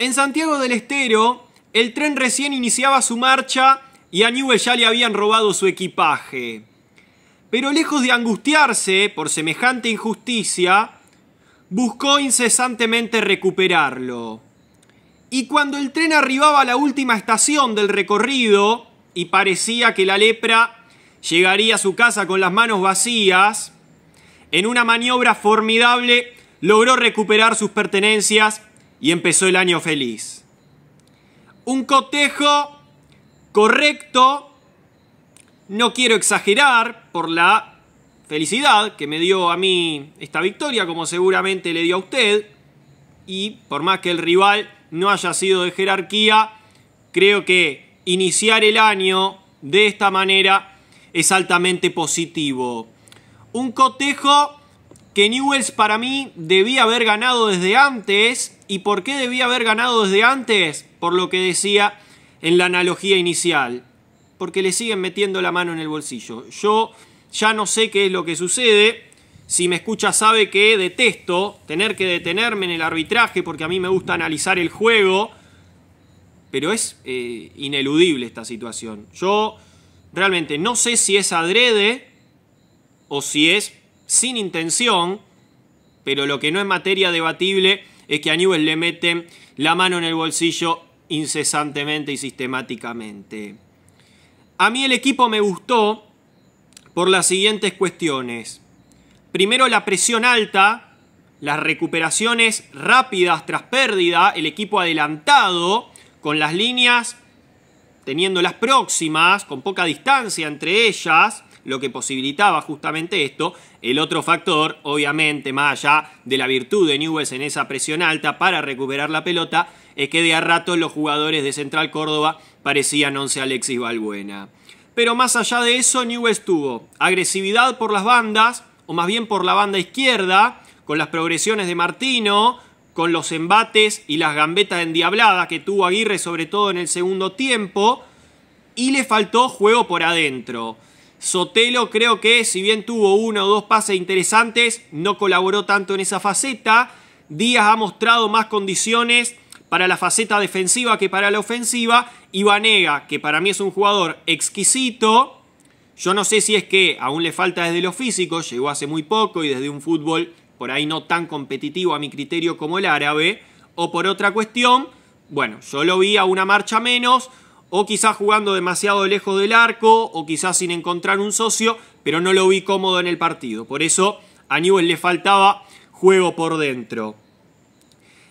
En Santiago del Estero, el tren recién iniciaba su marcha y a Newell ya le habían robado su equipaje. Pero lejos de angustiarse por semejante injusticia, buscó incesantemente recuperarlo. Y cuando el tren arribaba a la última estación del recorrido y parecía que la lepra llegaría a su casa con las manos vacías, en una maniobra formidable logró recuperar sus pertenencias y empezó el año feliz. Un cotejo correcto, no quiero exagerar por la felicidad que me dio a mí esta victoria, como seguramente le dio a usted, y por más que el rival no haya sido de jerarquía, creo que iniciar el año de esta manera es altamente positivo. Un cotejo que Newells para mí debía haber ganado desde antes ¿Y por qué debía haber ganado desde antes? Por lo que decía en la analogía inicial. Porque le siguen metiendo la mano en el bolsillo. Yo ya no sé qué es lo que sucede. Si me escucha sabe que detesto tener que detenerme en el arbitraje porque a mí me gusta analizar el juego. Pero es eh, ineludible esta situación. Yo realmente no sé si es adrede o si es sin intención, pero lo que no es materia debatible es que a Newell le mete la mano en el bolsillo incesantemente y sistemáticamente. A mí el equipo me gustó por las siguientes cuestiones. Primero la presión alta, las recuperaciones rápidas tras pérdida, el equipo adelantado con las líneas teniéndolas próximas, con poca distancia entre ellas, lo que posibilitaba justamente esto. El otro factor, obviamente, más allá de la virtud de Newells en esa presión alta para recuperar la pelota, es que de a rato los jugadores de Central Córdoba parecían 11 Alexis Valbuena. Pero más allá de eso, Newells tuvo agresividad por las bandas, o más bien por la banda izquierda, con las progresiones de Martino, con los embates y las gambetas endiabladas que tuvo Aguirre, sobre todo en el segundo tiempo, y le faltó juego por adentro. Sotelo creo que si bien tuvo uno o dos pases interesantes, no colaboró tanto en esa faceta. Díaz ha mostrado más condiciones para la faceta defensiva que para la ofensiva. Y que para mí es un jugador exquisito. Yo no sé si es que aún le falta desde lo físico, llegó hace muy poco y desde un fútbol por ahí no tan competitivo a mi criterio como el árabe, o por otra cuestión. Bueno, yo lo vi a una marcha menos, o quizás jugando demasiado lejos del arco, o quizás sin encontrar un socio, pero no lo vi cómodo en el partido. Por eso a Newell le faltaba juego por dentro.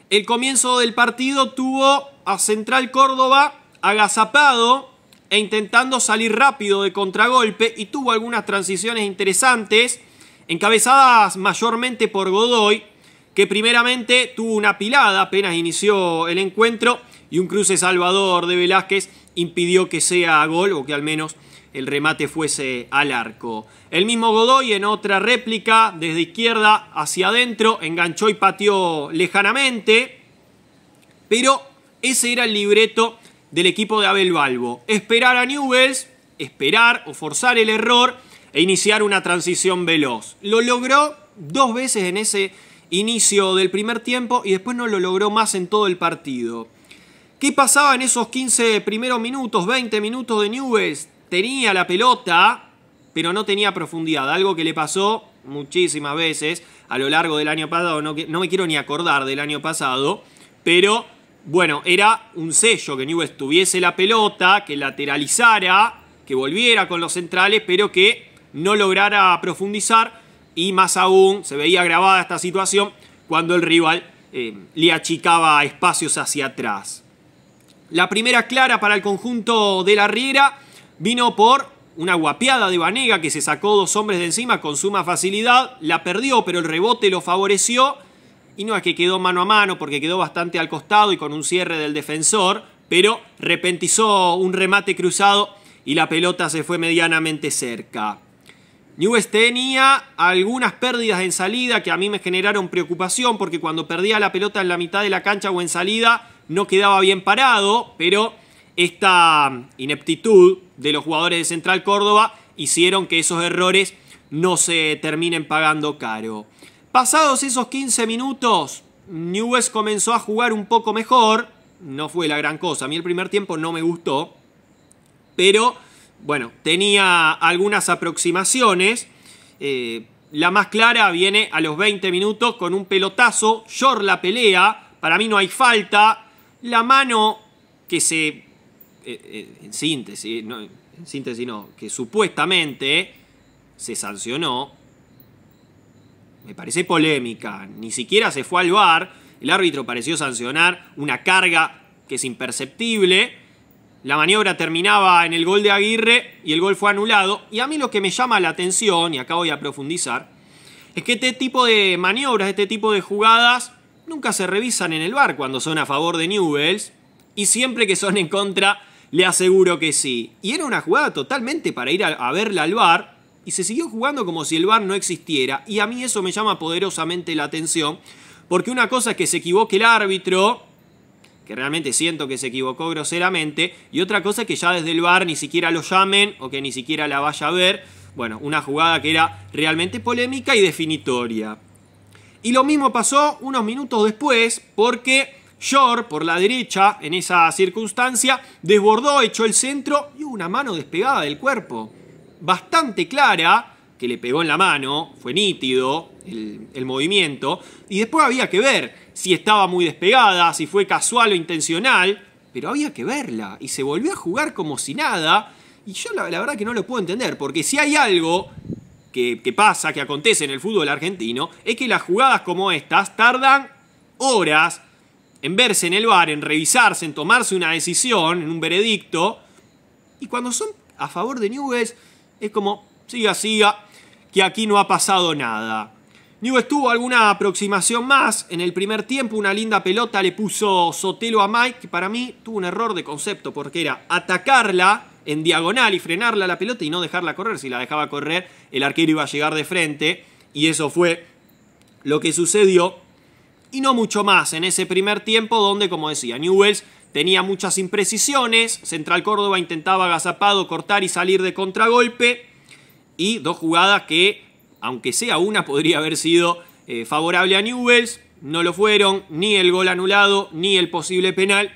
El comienzo del partido tuvo a Central Córdoba agazapado e intentando salir rápido de contragolpe y tuvo algunas transiciones interesantes, encabezadas mayormente por Godoy, que primeramente tuvo una pilada apenas inició el encuentro y un cruce salvador de Velázquez impidió que sea a gol o que al menos el remate fuese al arco. El mismo Godoy en otra réplica, desde izquierda hacia adentro, enganchó y pateó lejanamente, pero ese era el libreto del equipo de Abel Balbo. Esperar a Newells, esperar o forzar el error e iniciar una transición veloz. Lo logró dos veces en ese inicio del primer tiempo y después no lo logró más en todo el partido. ¿Qué pasaba en esos 15 primeros minutos, 20 minutos de Nubes? Tenía la pelota, pero no tenía profundidad, algo que le pasó muchísimas veces a lo largo del año pasado, no, me quiero ni acordar del año pasado, pero bueno, era un sello que Newell's tuviese la pelota, que lateralizara, que volviera con los centrales, pero que no lograra profundizar y más aún se veía agravada esta situación cuando el rival eh, le achicaba espacios hacia atrás. La primera clara para el conjunto de la Riera vino por una guapiada de Vanega que se sacó dos hombres de encima con suma facilidad. La perdió, pero el rebote lo favoreció. Y no es que quedó mano a mano porque quedó bastante al costado y con un cierre del defensor. Pero repentizó un remate cruzado y la pelota se fue medianamente cerca. Newell's tenía algunas pérdidas en salida que a mí me generaron preocupación porque cuando perdía la pelota en la mitad de la cancha o en salida no quedaba bien parado, pero esta ineptitud de los jugadores de Central Córdoba hicieron que esos errores no se terminen pagando caro. Pasados esos 15 minutos, Newes comenzó a jugar un poco mejor. No fue la gran cosa. A mí el primer tiempo no me gustó. Pero, bueno, tenía algunas aproximaciones. Eh, la más clara viene a los 20 minutos con un pelotazo. Short la pelea. Para mí no hay falta. La mano que se, eh, eh, en síntesis, no, en síntesis no, que supuestamente se sancionó, me parece polémica, ni siquiera se fue al bar, el árbitro pareció sancionar una carga que es imperceptible, la maniobra terminaba en el gol de Aguirre y el gol fue anulado, y a mí lo que me llama la atención, y acá voy a profundizar, es que este tipo de maniobras, este tipo de jugadas, nunca se revisan en el bar cuando son a favor de Newells y siempre que son en contra le aseguro que sí. Y era una jugada totalmente para ir a, verla al bar y se siguió jugando como si el bar no existiera y a mí eso me llama poderosamente la atención porque una cosa es que se equivoque el árbitro que realmente siento que se equivocó groseramente, y otra cosa es que ya desde el bar ni siquiera lo llamen o que ni siquiera la vaya a ver. Bueno, una jugada que era realmente polémica y definitoria. Y lo mismo pasó unos minutos después porque Shore, por la derecha, en esa circunstancia, desbordó, echó el centro y hubo una mano despegada del cuerpo. Bastante clara, que le pegó en la mano, fue nítido el, movimiento. Y después había que ver si estaba muy despegada, si fue casual o intencional, pero había que verla. Y se volvió a jugar como si nada. Y yo la, la verdad que no lo puedo entender, porque si hay algo que, pasa, que acontece en el fútbol argentino, es que las jugadas como estas tardan horas en verse en el bar, en revisarse, en tomarse una decisión, en un veredicto. Y cuando son a favor de Newell's, es como, siga, siga, que aquí no ha pasado nada. Newell's tuvo alguna aproximación más. En el primer tiempo, una linda pelota le puso Sotelo a Mike, que para mí tuvo un error de concepto porque era atacarla en diagonal y frenarla la pelota y no dejarla correr. Si la dejaba correr, el arquero iba a llegar de frente. Y eso fue lo que sucedió. Y no mucho más en ese primer tiempo, donde, como decía, Newells tenía muchas imprecisiones. Central Córdoba intentaba agazapado, cortar y salir de contragolpe. Y dos jugadas que, aunque sea una, podría haber sido eh, favorable a Newells. No lo fueron, ni el gol anulado, ni el posible penal.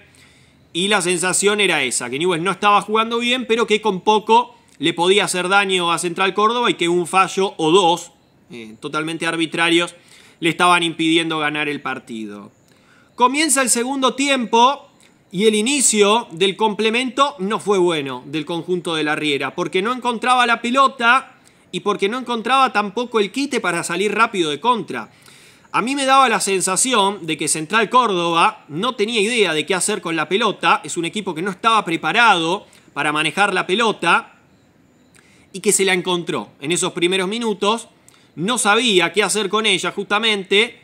Y la sensación era esa, que Nibues no estaba jugando bien, pero que con poco le podía hacer daño a Central Córdoba y que un fallo o dos, eh, totalmente arbitrarios, le estaban impidiendo ganar el partido. Comienza el segundo tiempo y el inicio del complemento no fue bueno del conjunto de la Riera, porque no encontraba la pelota y porque no encontraba tampoco el quite para salir rápido de contra. A mí me daba la sensación de que Central Córdoba no tenía idea de qué hacer con la pelota, es un equipo que no estaba preparado para manejar la pelota y que se la encontró en esos primeros minutos, no sabía qué hacer con ella justamente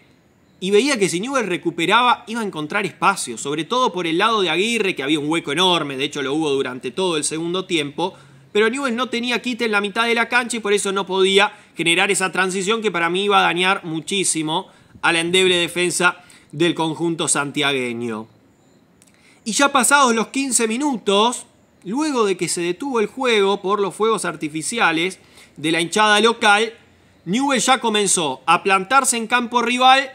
y veía que si Newell recuperaba iba a encontrar espacio, sobre todo por el lado de Aguirre que había un hueco enorme, de hecho lo hubo durante todo el segundo tiempo, pero Newell no tenía quite en la mitad de la cancha y por eso no podía generar esa transición que para mí iba a dañar muchísimo a la endeble defensa del conjunto santiagueño. Y ya pasados los 15 minutos, luego de que se detuvo el juego por los fuegos artificiales de la hinchada local, Newell ya comenzó a plantarse en campo rival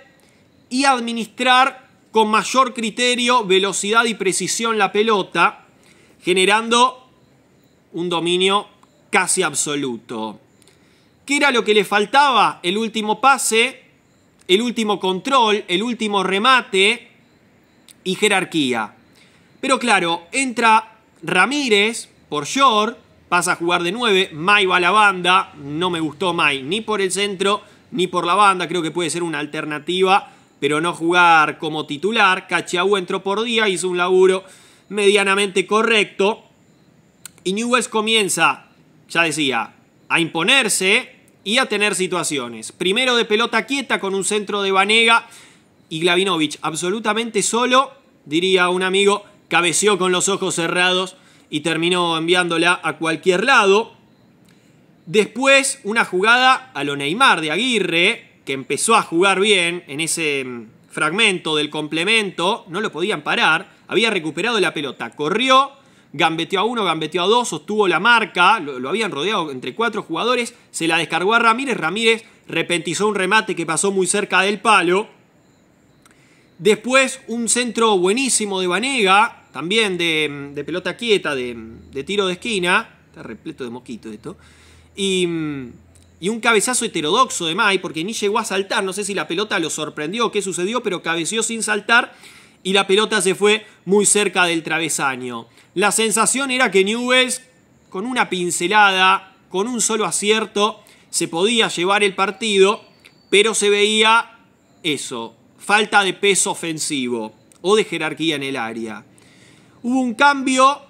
y a administrar con mayor criterio, velocidad y precisión la pelota, generando un dominio casi absoluto. ¿Qué era lo que le faltaba? El último pase el último control, el último remate y jerarquía. Pero claro, entra Ramírez por short, pasa a jugar de 9, Mai va a la banda, no me gustó Mai ni por el centro ni por la banda, creo que puede ser una alternativa, pero no jugar como titular. Cachiaú entró por día, hizo un laburo medianamente correcto. Y West comienza, ya decía, a imponerse, y a tener situaciones. Primero de pelota quieta con un centro de Vanega y Glavinovich absolutamente solo, diría un amigo, cabeceó con los ojos cerrados y terminó enviándola a cualquier lado. Después una jugada a lo Neymar de Aguirre, que empezó a jugar bien en ese mm, fragmento del complemento, no lo podían parar, había recuperado la pelota, corrió gambeteó a uno, gambeteó a dos, sostuvo la marca, lo, habían rodeado entre cuatro jugadores, se la descargó a Ramírez, Ramírez repentizó un remate que pasó muy cerca del palo. Después un centro buenísimo de Vanega, también de, pelota quieta, de, tiro de esquina, está repleto de moquito esto, y, y un cabezazo heterodoxo de Mai, porque ni llegó a saltar, no sé si la pelota lo sorprendió, qué sucedió, pero cabeció sin saltar y la pelota se fue muy cerca del travesaño. La sensación era que Newells, con una pincelada, con un solo acierto, se podía llevar el partido, pero se veía eso, falta de peso ofensivo o de jerarquía en el área. Hubo un cambio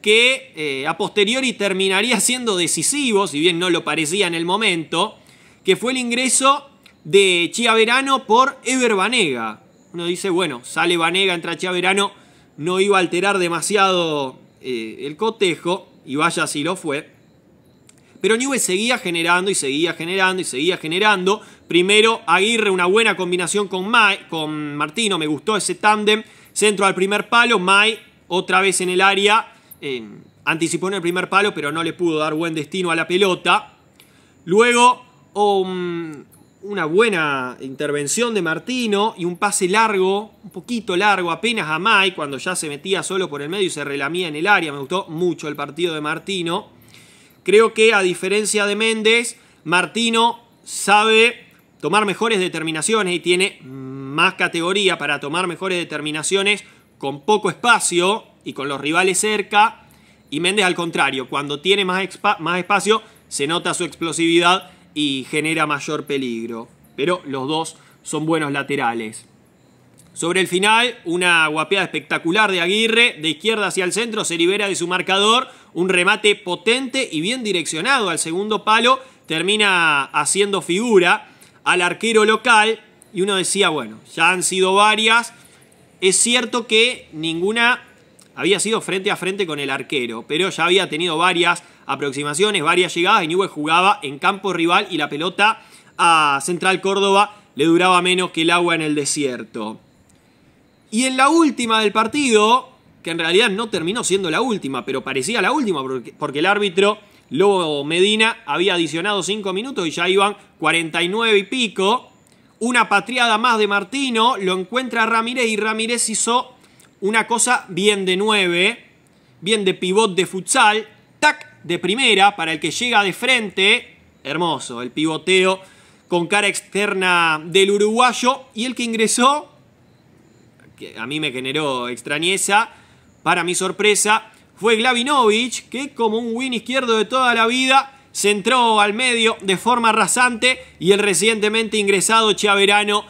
que eh, a posteriori terminaría siendo decisivo, si bien no lo parecía en el momento, que fue el ingreso de Chiaverano por Ever Banega. Uno dice, bueno, sale Banega, entra Chiaverano no iba a alterar demasiado eh, el cotejo, y vaya si lo fue. Pero Newell seguía generando y seguía generando y seguía generando. Primero Aguirre, una buena combinación con, con Martino, me gustó ese tándem. Centro al primer palo, Mai, otra vez en el área. Eh, anticipó en el primer palo, pero no le pudo dar buen destino a la pelota. Luego, um, una buena intervención de Martino y un pase largo, un poquito largo, apenas a May, cuando ya se metía solo por el medio y se relamía en el área. Me gustó mucho el partido de Martino. Creo que a diferencia de Méndez, Martino sabe tomar mejores determinaciones y tiene más categoría para tomar mejores determinaciones con poco espacio y con los rivales cerca. Y Méndez al contrario, cuando tiene más, más espacio se nota su explosividad y genera mayor peligro. Pero los dos son buenos laterales. Sobre el final, una guapeada espectacular de Aguirre, de izquierda hacia el centro, se libera de su marcador, un remate potente y bien direccionado al segundo palo, termina haciendo figura al arquero local y uno decía, bueno, ya han sido varias, es cierto que ninguna había sido frente a frente con el arquero, pero ya había tenido varias aproximaciones, varias llegadas. nubes jugaba en campo rival y la pelota a Central Córdoba le duraba menos que el agua en el desierto. Y en la última del partido, que en realidad no terminó siendo la última, pero parecía la última porque, porque el árbitro Lobo Medina había adicionado 5 minutos y ya iban 49 y pico. Una patriada más de Martino, lo encuentra Ramírez y Ramírez hizo una cosa bien de 9, bien de pivot de futsal, de primera para el que llega de frente. Hermoso, el pivoteo con cara externa del uruguayo. Y el que ingresó, que a mí me generó extrañeza, para mi sorpresa, fue Glavinovich, que como un win izquierdo de toda la vida, se entró al medio de forma rasante y el recientemente ingresado Chiaverano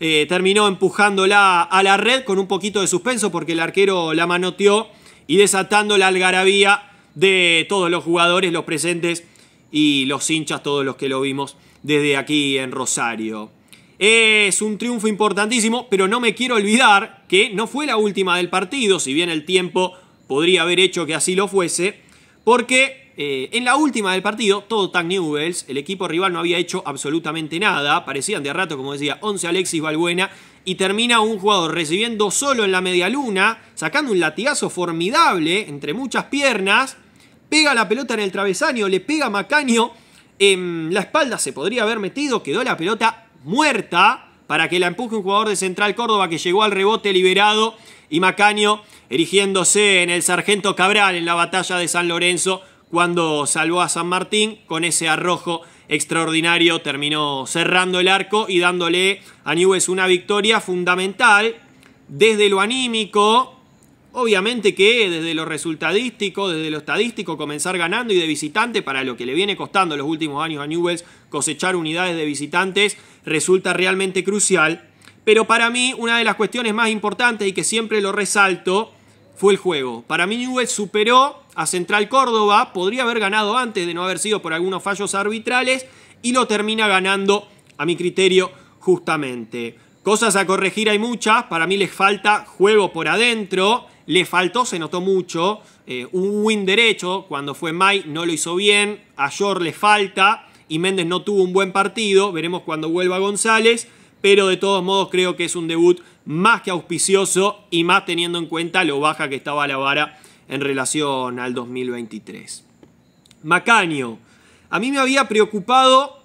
eh, terminó empujándola a la red con un poquito de suspenso porque el arquero la manoteó y desatando la algarabía de todos los jugadores, los presentes y los hinchas, todos los que lo vimos desde aquí en Rosario. Es un triunfo importantísimo, pero no me quiero olvidar que no fue la última del partido, si bien el tiempo podría haber hecho que así lo fuese, porque eh, en la última del partido, todo tan Newells, el equipo rival no había hecho absolutamente nada, parecían de rato, como decía, 11 Alexis Valbuena, y termina un jugador recibiendo solo en la media luna, sacando un latigazo formidable entre muchas piernas, pega la pelota en el travesaño, le pega Macaño en la espalda, se podría haber metido, quedó la pelota muerta para que la empuje un jugador de Central Córdoba que llegó al rebote liberado y Macaño erigiéndose en el sargento Cabral en la batalla de San Lorenzo cuando salvó a San Martín con ese arrojo extraordinario terminó cerrando el arco y dándole a Newell's una victoria fundamental desde lo anímico Obviamente que desde lo resultadístico, desde lo estadístico, comenzar ganando y de visitante, para lo que le viene costando los últimos años a Newells cosechar unidades de visitantes, resulta realmente crucial. Pero para mí, una de las cuestiones más importantes y que siempre lo resalto, fue el juego. Para mí, Newells superó a Central Córdoba, podría haber ganado antes de no haber sido por algunos fallos arbitrales, y lo termina ganando, a mi criterio, justamente. Cosas a corregir hay muchas, para mí les falta juego por adentro le faltó, se notó mucho. Eh, un win derecho, cuando fue May no lo hizo bien, a Yor le falta y Méndez no tuvo un buen partido, veremos cuando vuelva González, pero de todos modos creo que es un debut más que auspicioso y más teniendo en cuenta lo baja que estaba la vara en relación al 2023. Macaño, a mí me había preocupado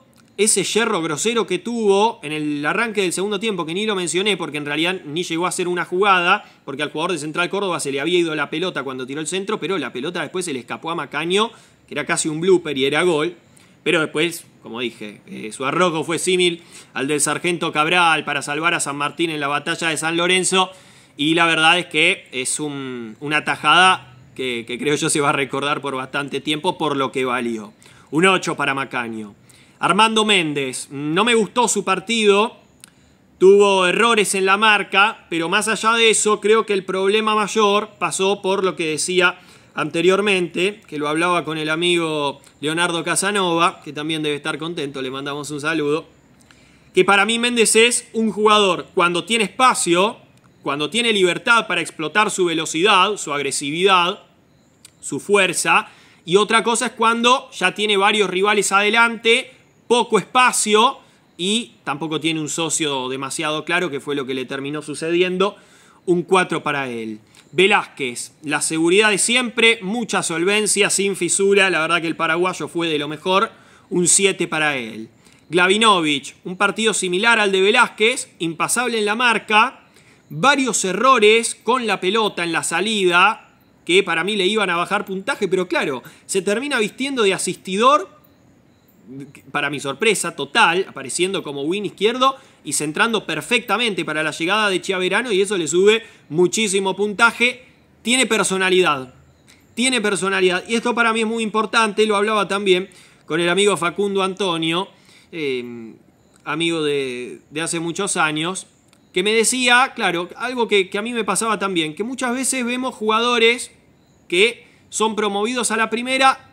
ese yerro grosero que tuvo en el arranque del segundo tiempo, que ni lo mencioné porque en realidad ni llegó a ser una jugada, porque al jugador de Central Córdoba se le había ido la pelota cuando tiró el centro, pero la pelota después se le escapó a Macaño, que era casi un blooper y era gol. Pero después, como dije, eh, su arrojo fue símil al del sargento Cabral para salvar a San Martín en la batalla de San Lorenzo. Y la verdad es que es una tajada que, que creo yo se va a recordar por bastante tiempo por lo que valió. Un 8 para Macaño. Armando Méndez, no me gustó su partido, tuvo errores en la marca, pero más allá de eso creo que el problema mayor pasó por lo que decía anteriormente, que lo hablaba con el amigo Leonardo Casanova, que también debe estar contento, le mandamos un saludo, que para mí Méndez es un jugador cuando tiene espacio, cuando tiene libertad para explotar su velocidad, su agresividad, su fuerza, y otra cosa es cuando ya tiene varios rivales adelante, poco espacio y tampoco tiene un socio demasiado claro, que fue lo que le terminó sucediendo. Un 4 para él. Velázquez, la seguridad de siempre, mucha solvencia, sin fisura. La verdad que el paraguayo fue de lo mejor. Un 7 para él. Glavinovich, un partido similar al de Velázquez, impasable en la marca, varios errores con la pelota en la salida, que para mí le iban a bajar puntaje, pero claro, se termina vistiendo de asistidor para mi sorpresa total, apareciendo como win izquierdo y centrando perfectamente para la llegada de Chiaverano y eso le sube muchísimo puntaje. Tiene personalidad, tiene personalidad y esto para mí es muy importante, lo hablaba también con el amigo Facundo Antonio, em, amigo de, hace muchos años, que me decía, claro, algo que, que a mí me pasaba también, que muchas veces vemos jugadores que son promovidos a la primera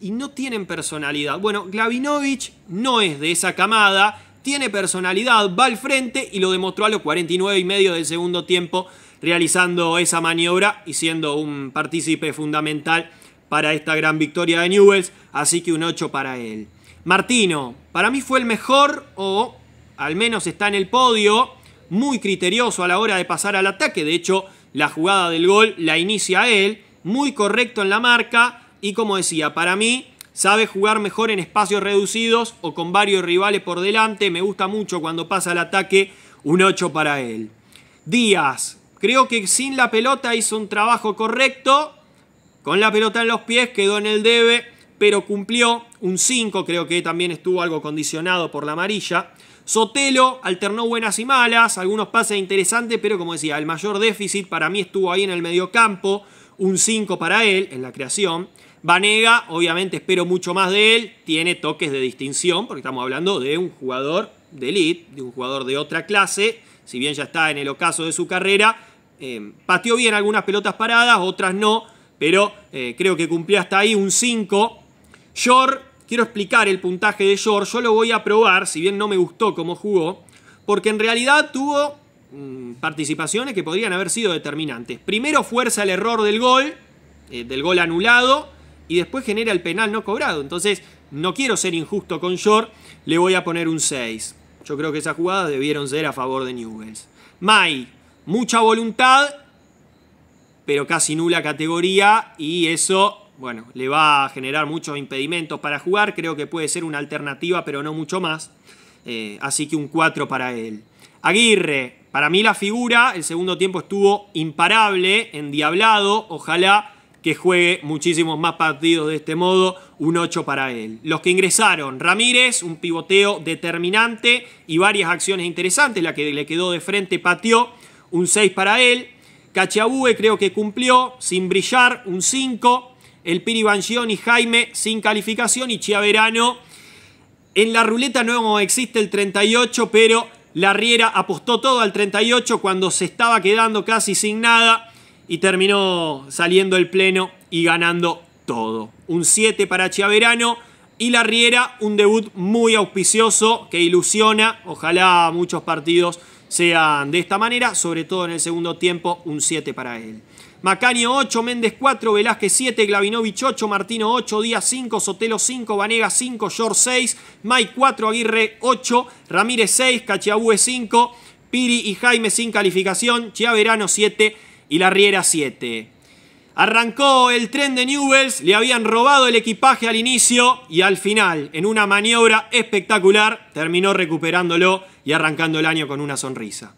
y no tienen personalidad. Bueno, Glavinovich no es de esa camada, tiene personalidad, va al frente y lo demostró a los 49 y medio del segundo tiempo realizando esa maniobra y siendo un partícipe fundamental para esta gran victoria de Newells, así que un 8 para él. Martino, para mí fue el mejor o al menos está en el podio, muy criterioso a la hora de pasar al ataque, de hecho la jugada del gol la inicia él, muy correcto en la marca, y como decía, para mí sabe jugar mejor en espacios reducidos o con varios rivales por delante. Me gusta mucho cuando pasa el ataque un 8 para él. Díaz, creo que sin la pelota hizo un trabajo correcto. Con la pelota en los pies quedó en el debe, pero cumplió un 5, creo que también estuvo algo condicionado por la amarilla. Sotelo alternó buenas y malas, algunos pases interesantes, pero como decía, el mayor déficit para mí estuvo ahí en el mediocampo, un 5 para él en la creación. Vanega, obviamente espero mucho más de él, tiene toques de distinción, porque estamos hablando de un jugador de elite, de un jugador de otra clase, si bien ya está en el ocaso de su carrera, eh, pateó bien algunas pelotas paradas, otras no, pero eh, creo que cumplió hasta ahí un 5. Short, quiero explicar el puntaje de Short, yo lo voy a probar, si bien no me gustó cómo jugó, porque en realidad tuvo mm, participaciones que podrían haber sido determinantes. Primero fuerza el error del gol, eh, del gol anulado, y después genera el penal no cobrado. Entonces, no quiero ser injusto con Short, le voy a poner un 6. Yo creo que esas jugadas debieron ser a favor de Newells. May, mucha voluntad, pero casi nula categoría y eso, bueno, le va a generar muchos impedimentos para jugar. Creo que puede ser una alternativa, pero no mucho más. Eh, así que un 4 para él. Aguirre, para mí la figura, el segundo tiempo estuvo imparable, endiablado, ojalá que juegue muchísimos más partidos de este modo, un 8 para él. Los que ingresaron, Ramírez, un pivoteo determinante y varias acciones interesantes, la que le quedó de frente pateó, un 6 para él. Cachabue creo que cumplió, sin brillar, un 5. El Piri y Jaime, sin calificación y Chiaverano. En la ruleta no existe el 38, pero la Riera apostó todo al 38 cuando se estaba quedando casi sin nada y terminó saliendo el pleno y ganando todo. Un 7 para Chiaverano y La Riera, un debut muy auspicioso que ilusiona. Ojalá muchos partidos sean de esta manera, sobre todo en el segundo tiempo, un 7 para él. Macaño 8, Méndez 4, Velázquez 7, Glavinovich 8, Martino 8, Díaz 5, Sotelo 5, Vanega 5, Yor 6, Mike 4, Aguirre 8, Ramírez 6, Cachiabue 5, Piri y Jaime sin calificación, Chiaverano 7, y la Riera 7. Arrancó el tren de Newells, le habían robado el equipaje al inicio y al final, en una maniobra espectacular, terminó recuperándolo y arrancando el año con una sonrisa.